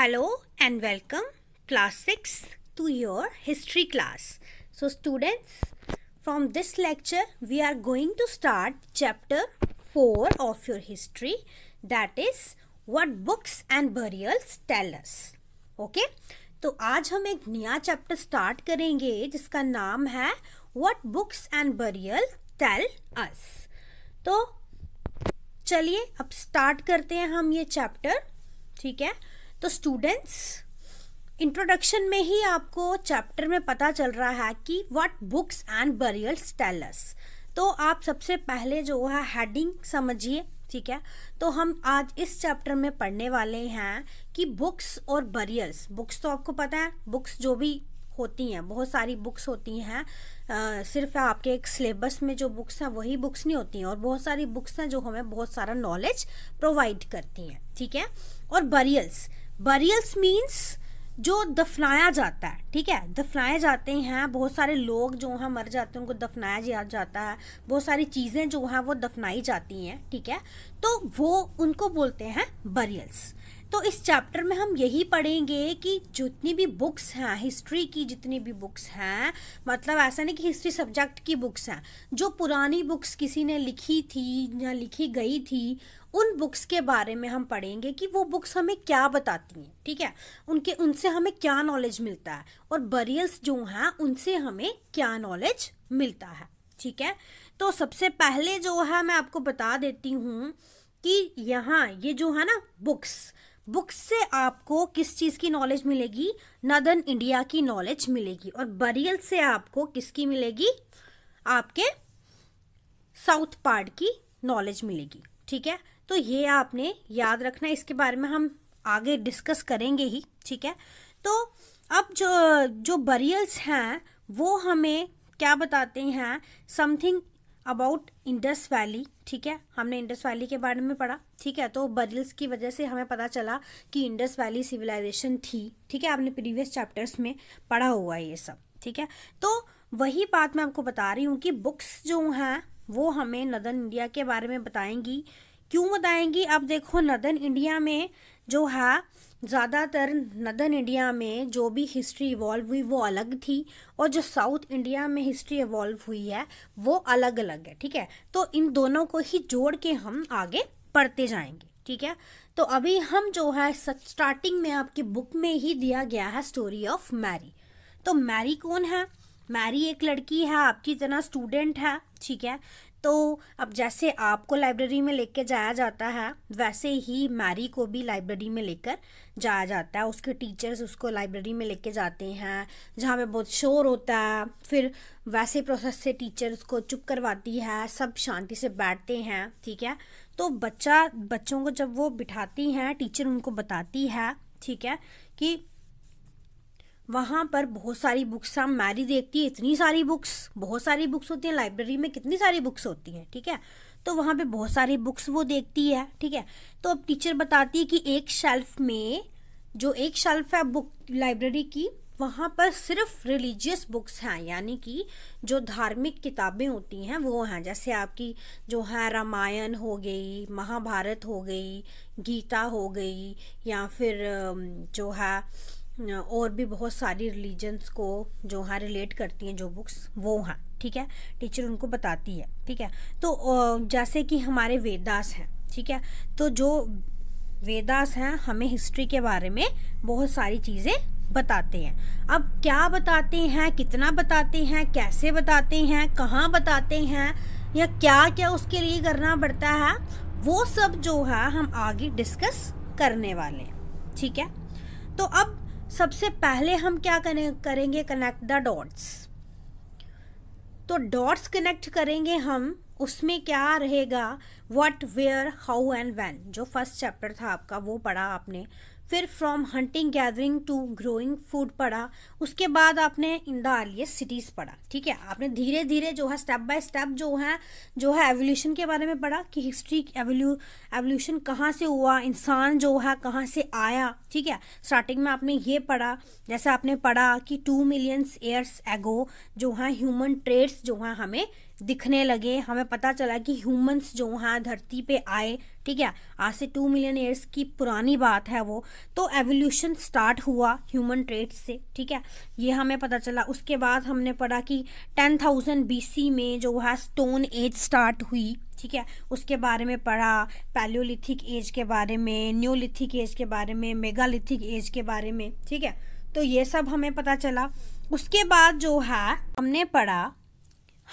Hello and welcome class 6 to your history class. So students from this lecture we are going to start chapter 4 of your history that is what books and burials tell us. Okay? तो आज हम एक नया chapter start करेंगे जिसका नाम है what books and burial tell us तो चलिए अब स्टार्ट करते हैं हम ये चैप्टर ठीक है तो स्टूडेंट्स इंट्रोडक्शन में ही आपको चैप्टर में पता चल रहा है कि what books and burials tells तो आप सबसे पहले जो है हेडिंग समझिए ठीक है तो हम आज इस चैप्टर में पढ़ने वाले हैं कि बुक्स और बरियल्स बुक्स तो आपको पता है बुक्स जो भी होती हैं बहुत सारी बुक्स होती हैं सिर्फ आपके एक सिलेबस में जो बुक्स हैं वही बुक्स नहीं होती हैं और बहुत सारी बुक्स हैं जो हमें बहुत सारा नॉलेज प्रोवाइड करती हैं ठीक है और बरियल्स बरियल्स मीन्स जो दफनाया जाता है ठीक है दफनाए जाते हैं बहुत सारे लोग जो वहाँ मर जाते हैं उनको दफनाया जाता है बहुत सारी चीज़ें जो वहाँ वो दफनाई जाती हैं ठीक है तो वो उनको बोलते हैं बरियल्स तो इस चैप्टर में हम यही पढ़ेंगे कि जितनी भी बुक्स हैं हिस्ट्री की जितनी भी बुक्स हैं मतलब ऐसा नहीं कि हिस्ट्री सब्जेक्ट की बुक्स हैं जो पुरानी बुक्स किसी ने लिखी थी या लिखी गई थी उन बुक्स के बारे में हम पढ़ेंगे कि वो बुक्स हमें क्या बताती हैं ठीक है उनके उनसे हमें क्या नॉलेज मिलता है और बरियल्स जो हैं उनसे हमें क्या नॉलेज मिलता है ठीक है तो सबसे पहले जो है मैं आपको बता देती हूँ कि यहाँ ये जो है ना बुक्स बुक्स से आपको किस चीज़ की नॉलेज मिलेगी नदन इंडिया की नॉलेज मिलेगी और बरियल से आपको किसकी मिलेगी आपके साउथ पार्ट की नॉलेज मिलेगी ठीक है तो ये आपने याद रखना इसके बारे में हम आगे डिस्कस करेंगे ही ठीक है तो अब जो जो बरियल्स हैं वो हमें क्या बताते हैं समथिंग अबाउट इंडस वैली ठीक है हमने इंडस वैली के बारे में पढ़ा ठीक है तो बरिल्स की वजह से हमें पता चला कि इंडस वैली सिविलाइजेशन थी ठीक है आपने प्रीवियस चैप्टर्स में पढ़ा हुआ है ये सब ठीक है तो वही बात मैं आपको बता रही हूँ कि बुक्स जो हैं वो हमें नदर इंडिया के बारे में बताएंगी क्यों बताएंगी आप देखो नदन इंडिया में जो है ज़्यादातर नदन इंडिया में जो भी हिस्ट्री इवॉल्व हुई वो अलग थी और जो साउथ इंडिया में हिस्ट्री इवॉल्व हुई है वो अलग अलग है ठीक है तो इन दोनों को ही जोड़ के हम आगे पढ़ते जाएंगे ठीक है तो अभी हम जो है स्टार्टिंग में आपकी बुक में ही दिया गया है स्टोरी ऑफ मैरी तो मैरी कौन है मैरी एक लड़की है आपकी जना स्टूडेंट है ठीक है तो अब जैसे आपको लाइब्रेरी में लेके जाया जाता है वैसे ही मैरी को भी लाइब्रेरी में लेकर जाया जाता है उसके टीचर्स उसको लाइब्रेरी में लेके जाते हैं जहाँ पे बहुत शोर होता है फिर वैसे प्रोसेस से टीचर उसको चुप करवाती है सब शांति से बैठते हैं ठीक है तो बच्चा बच्चों को जब वो बिठाती हैं टीचर उनको बताती है ठीक है कि वहाँ पर बहुत सारी बुक्स हम मैरी देखती है इतनी सारी बुक्स बहुत सारी बुक्स होती हैं लाइब्रेरी में कितनी सारी बुक्स होती हैं ठीक है तो वहाँ पे बहुत सारी बुक्स वो देखती है ठीक है तो अब टीचर बताती है कि एक शेल्फ में जो एक शेल्फ है बुक लाइब्रेरी की वहाँ पर सिर्फ रिलीजियस बुक्स हैं यानी कि जो धार्मिक किताबें होती हैं वो हैं जैसे आपकी जो है रामायण हो गई महाभारत हो गई गीता हो गई या फिर जो है और भी बहुत सारी रिलीजन्स को जो हाँ रिलेट करती हैं जो बुक्स वो हाँ ठीक है टीचर उनको बताती है ठीक है तो जैसे कि हमारे वेदास हैं ठीक है तो जो वेदास हैं हमें हिस्ट्री के बारे में बहुत सारी चीज़ें बताते हैं अब क्या बताते हैं कितना बताते हैं कैसे बताते हैं कहाँ बताते हैं या क्या क्या उसके लिए करना पड़ता है वो सब जो है हम आगे डिस्कस करने वाले हैं ठीक है तो अब सबसे पहले हम क्या करेंगे कनेक्ट द डॉट्स तो डॉट्स कनेक्ट करेंगे हम उसमें क्या रहेगा what where how and when जो फर्स्ट चैप्टर था आपका वो पढ़ा आपने फिर from hunting gathering to growing food पढ़ा उसके बाद आपने इन द अर्लीस्ट सिटीज़ पढ़ा ठीक है आपने धीरे धीरे जो है स्टेप बाय स्टेप जो है जो है एवोल्यूशन के बारे में पढ़ा कि हिस्ट्री एवोल्यू एवोल्यूशन कहाँ से हुआ इंसान जो है कहाँ से आया ठीक है स्टार्टिंग में आपने ये पढ़ा जैसे आपने पढ़ा कि टू मिलियंस ईयर्स एगो जो है ह्यूमन ट्रेड्स जो है हमें दिखने लगे हमें पता चला कि ह्यूमंस जो हैं धरती पे आए ठीक है आज से टू मिलियन ईयर्स की पुरानी बात है वो तो एवोल्यूशन स्टार्ट हुआ ह्यूमन ट्रेड से ठीक है ये हमें पता चला उसके बाद हमने पढ़ा कि टेन थाउजेंड बी में जो है स्टोन एज स्टार्ट हुई ठीक है उसके बारे में पढ़ा पैलियोलिथिक एज के बारे में न्योलिथिक एज के बारे में मेगालिथिक एज के बारे में ठीक है तो ये सब हमें पता चला उसके बाद जो है हमने पढ़ा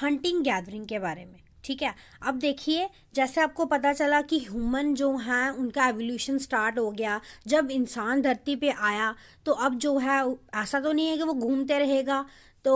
हंटिंग गैदरिंग के बारे में ठीक है अब देखिए जैसे आपको पता चला कि ह्यूमन जो हैं उनका एवोल्यूशन स्टार्ट हो गया जब इंसान धरती पे आया तो अब जो है ऐसा तो नहीं है कि वो घूमते रहेगा तो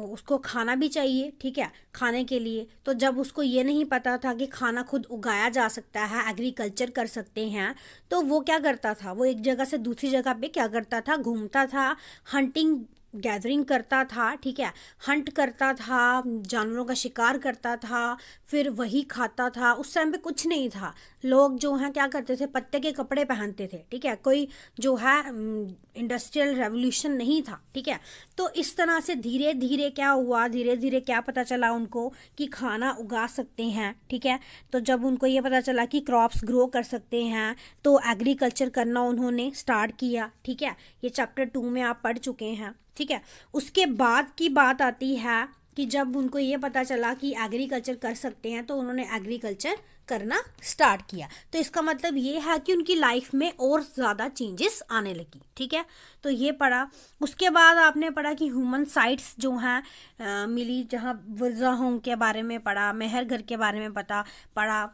उसको खाना भी चाहिए ठीक है खाने के लिए तो जब उसको ये नहीं पता था कि खाना खुद उगाया जा सकता है एग्रीकल्चर कर सकते हैं तो वो क्या करता था वो एक जगह से दूसरी जगह पे क्या करता था घूमता था हंटिंग गैदरिंग करता था ठीक है हंट करता था जानवरों का शिकार करता था फिर वही खाता था उस टाइम पे कुछ नहीं था लोग जो हैं क्या करते थे पत्ते के कपड़े पहनते थे ठीक है कोई जो है इंडस्ट्रियल रेवोल्यूशन नहीं था ठीक है तो इस तरह से धीरे धीरे क्या हुआ धीरे धीरे क्या पता चला उनको कि खाना उगा सकते हैं ठीक है तो जब उनको ये पता चला कि क्रॉप्स ग्रो कर सकते हैं तो एग्रीकल्चर करना उन्होंने स्टार्ट किया ठीक है ये चैप्टर टू में आप पढ़ चुके हैं ठीक है उसके बाद की बात आती है कि जब उनको ये पता चला कि एग्रीकल्चर कर सकते हैं तो उन्होंने एग्रीकल्चर करना स्टार्ट किया तो इसका मतलब ये है कि उनकी लाइफ में और ज़्यादा चेंजेस आने लगी ठीक है तो ये पढ़ा उसके बाद आपने पढ़ा कि ह्यूमन साइट्स जो हैं मिली जहाँ वर्जा होम के बारे में पढ़ा मेहर घर के बारे में पता पढ़ा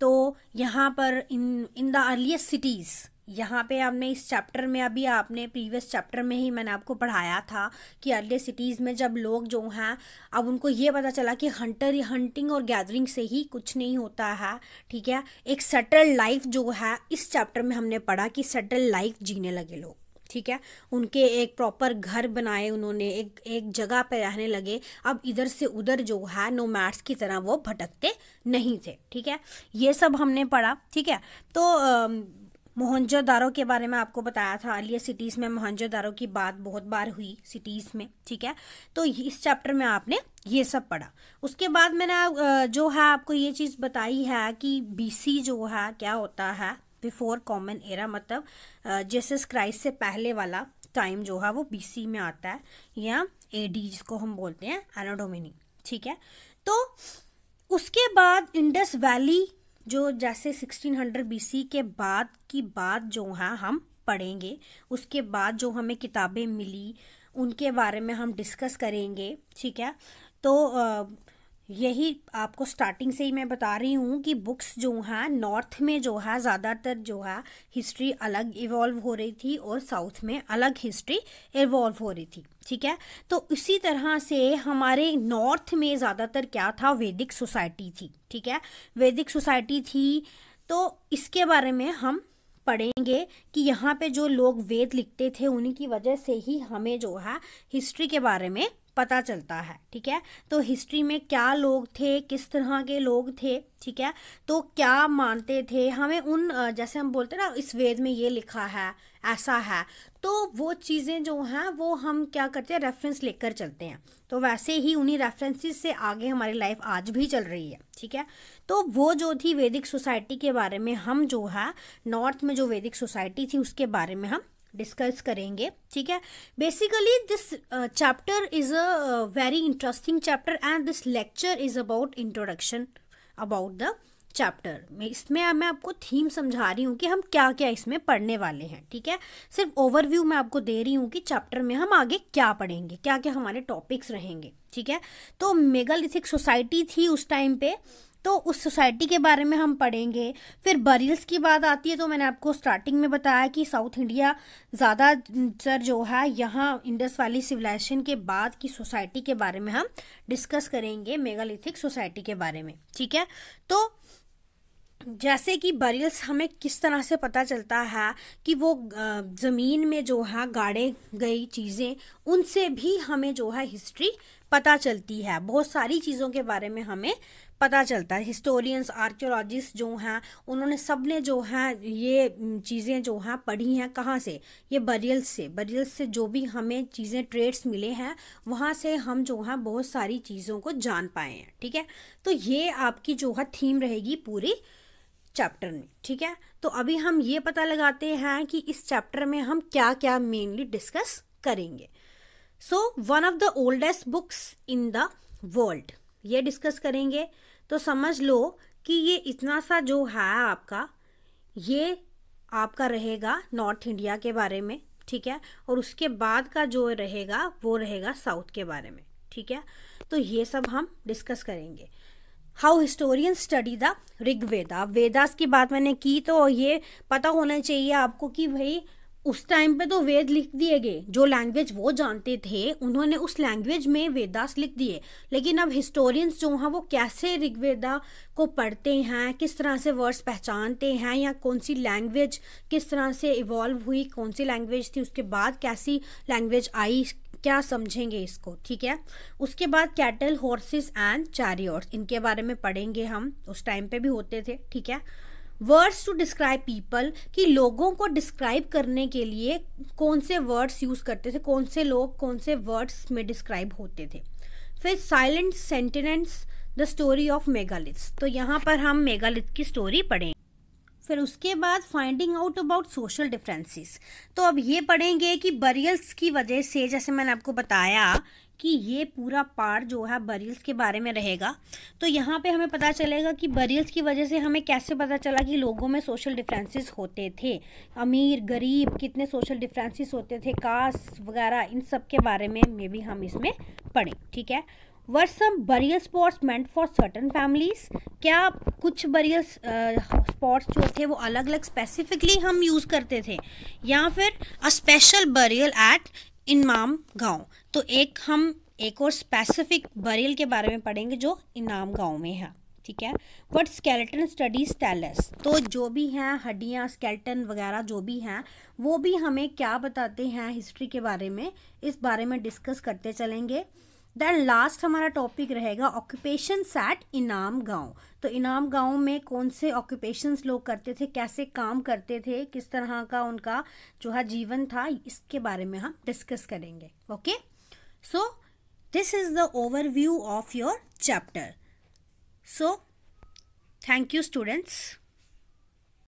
तो यहाँ पर in in the earliest cities यहाँ पे हमने इस चैप्टर में अभी आपने प्रीवियस चैप्टर में ही मैंने आपको पढ़ाया था कि अर्ले सिटीज़ में जब लोग जो हैं अब उनको ये पता चला कि हंटर हंटिंग और गैदरिंग से ही कुछ नहीं होता है ठीक है एक सेटल लाइफ जो है इस चैप्टर में हमने पढ़ा कि सेटल लाइफ जीने लगे लोग ठीक है उनके एक प्रॉपर घर बनाए उन्होंने एक एक जगह पर रहने लगे अब इधर से उधर जो है नो मैट्स की तरह वो भटकते नहीं थे ठीक है ये सब हमने पढ़ा ठीक है तो आ, दारो के बारे में आपको बताया था अलिया सिटीज़ में दारो की बात बहुत बार हुई सिटीज़ में ठीक है तो इस चैप्टर में आपने ये सब पढ़ा उसके बाद मैंने जो है आपको ये चीज़ बताई है कि बीसी जो है क्या होता है बिफोर कॉमन एरा मतलब जेसस क्राइस्ट से पहले वाला टाइम जो है वो बीसी में आता है या डी जिसको हम बोलते हैं एनाडोमिनी ठीक है तो उसके बाद इंडस वैली जो जैसे 1600 हंड्रेड के बाद की बात जो है हाँ हम पढ़ेंगे उसके बाद जो हमें किताबें मिली उनके बारे में हम डिस्कस करेंगे ठीक है तो आ, यही आपको स्टार्टिंग से ही मैं बता रही हूँ कि बुक्स जो हैं नॉर्थ में जो है ज़्यादातर जो है हिस्ट्री अलग इवॉल्व हो रही थी और साउथ में अलग हिस्ट्री इवॉल्व हो रही थी ठीक है तो इसी तरह से हमारे नॉर्थ में ज़्यादातर क्या था वैदिक सोसाइटी थी ठीक है वैदिक सोसाइटी थी तो इसके बारे में हम पढ़ेंगे कि यहाँ पे जो लोग वेद लिखते थे उन्हीं की वजह से ही हमें जो है हिस्ट्री के बारे में पता चलता है ठीक है तो हिस्ट्री में क्या लोग थे किस तरह के लोग थे ठीक है तो क्या मानते थे हमें उन जैसे हम बोलते ना इस वेद में ये लिखा है ऐसा है तो वो चीज़ें जो हैं वो हम क्या करते हैं रेफरेंस लेकर चलते हैं तो वैसे ही उन्हीं रेफरेंसेस से आगे हमारी लाइफ आज भी चल रही है ठीक है तो वो जो थी वैदिक सोसाइटी के बारे में हम जो है नॉर्थ में जो वैदिक सोसाइटी थी उसके बारे में हम डिस्कस करेंगे ठीक है basically this chapter is a very interesting chapter and this lecture is about introduction about the chapter इसमें मैं आपको थीम समझा रही हूँ कि हम क्या क्या इसमें पढ़ने वाले हैं ठीक है सिर्फ ओवरव्यू मैं आपको दे रही हूँ कि चैप्टर में हम आगे क्या पढ़ेंगे क्या क्या हमारे टॉपिक्स रहेंगे ठीक है तो मेगालिथिक सोसाइटी थी उस टाइम पे तो उस सोसाइटी के बारे में हम पढ़ेंगे फिर बरियल्स की बात आती है तो मैंने आपको स्टार्टिंग में बताया कि साउथ इंडिया ज़्यादातर जो है यहाँ इंडस वैली सिविलाइजेशन के बाद की सोसाइटी के बारे में हम डिस्कस करेंगे मेगालिथिक सोसाइटी के बारे में ठीक है तो जैसे कि बरियल्स हमें किस तरह से पता चलता है कि वो ज़मीन में जो है गाड़े गई चीज़ें उनसे भी हमें जो है हिस्ट्री पता चलती है बहुत सारी चीज़ों के बारे में हमें पता चलता है हिस्टोरियंस आर्क्योलॉजिस्ट जो हैं उन्होंने सब ने जो है ये चीज़ें जो हैं पढ़ी हैं कहाँ से ये बरियल्स से बरियल्स से जो भी हमें चीज़ें ट्रेड्स मिले हैं वहाँ से हम जो हैं बहुत सारी चीज़ों को जान पाए हैं ठीक है तो ये आपकी जो है थीम रहेगी पूरी चैप्टर में ठीक है तो अभी हम ये पता लगाते हैं कि इस चैप्टर में हम क्या क्या मेनली डिस्कस करेंगे so one of the oldest books in the world ये डिस्कस करेंगे तो समझ लो कि ये इतना सा जो है आपका ये आपका रहेगा नॉर्थ इंडिया के बारे में ठीक है और उसके बाद का जो रहेगा वो रहेगा साउथ के बारे में ठीक है तो ये सब हम डिस्कस करेंगे how historian study the Rigveda Vedas की बात मैंने की तो ये पता होना चाहिए आपको कि भाई उस टाइम पे तो वेद लिख दिए गए जो लैंग्वेज वो जानते थे उन्होंने उस लैंग्वेज में वेदास लिख दिए लेकिन अब हिस्टोरियंस जो हैं वो कैसे ऋग्वेदा को पढ़ते हैं किस तरह से वर्ड्स पहचानते हैं या कौन सी लैंग्वेज किस तरह से इवॉल्व हुई कौन सी लैंग्वेज थी उसके बाद कैसी लैंग्वेज आई क्या समझेंगे इसको ठीक है उसके बाद कैटल हॉर्सेस एंड चैरियर्स इनके बारे में पढ़ेंगे हम उस टाइम पे भी होते थे ठीक है वर्ड्स टू डिस्क्राइब पीपल कि लोगों को डिस्क्राइब करने के लिए कौन से वर्ड्स यूज़ करते थे कौन से लोग कौन से वर्ड्स में डिस्क्राइब होते थे फिर silent sentinels the story of megaliths तो यहाँ पर हम मेगालिथ की स्टोरी पढ़ेंगे फिर उसके बाद finding out about social differences तो अब ये पढ़ेंगे कि बरियल्स की वजह से जैसे मैंने आपको बताया कि ये पूरा पार जो है बरियल्स के बारे में रहेगा तो यहाँ पे हमें पता चलेगा कि बरियल्स की वजह से हमें कैसे पता चला कि लोगों में सोशल डिफरेंसेस होते थे अमीर गरीब कितने सोशल डिफरेंसेस होते थे कास्ट वगैरह इन सब के बारे में मे भी हम इसमें पढ़ें ठीक है were some burial spots meant for certain families क्या कुछ बरियल स्पॉट्स जो थे वो अलग अलग स्पेसिफिकली हम यूज़ करते थे या फिर a special burial at Inamgaon तो एक हम एक और स्पेसिफिक बरियल के बारे में पढ़ेंगे जो इनाम गांव में है ठीक है बट स्केलेटन स्टडीज टेलस तो जो भी हैं हड्डियाँ स्केलेटन वगैरह जो भी हैं वो भी हमें क्या बताते हैं हिस्ट्री के बारे में इस बारे में डिस्कस करते चलेंगे देन लास्ट हमारा टॉपिक रहेगा ऑक्यूपेशन एट इनाम गांव तो इनाम गांव में कौन से ऑक्यूपेशंस लोग करते थे कैसे काम करते थे किस तरह का उनका जो है जीवन था इसके बारे में हम डिस्कस करेंगे okay so this is the overview of your chapter so thank you students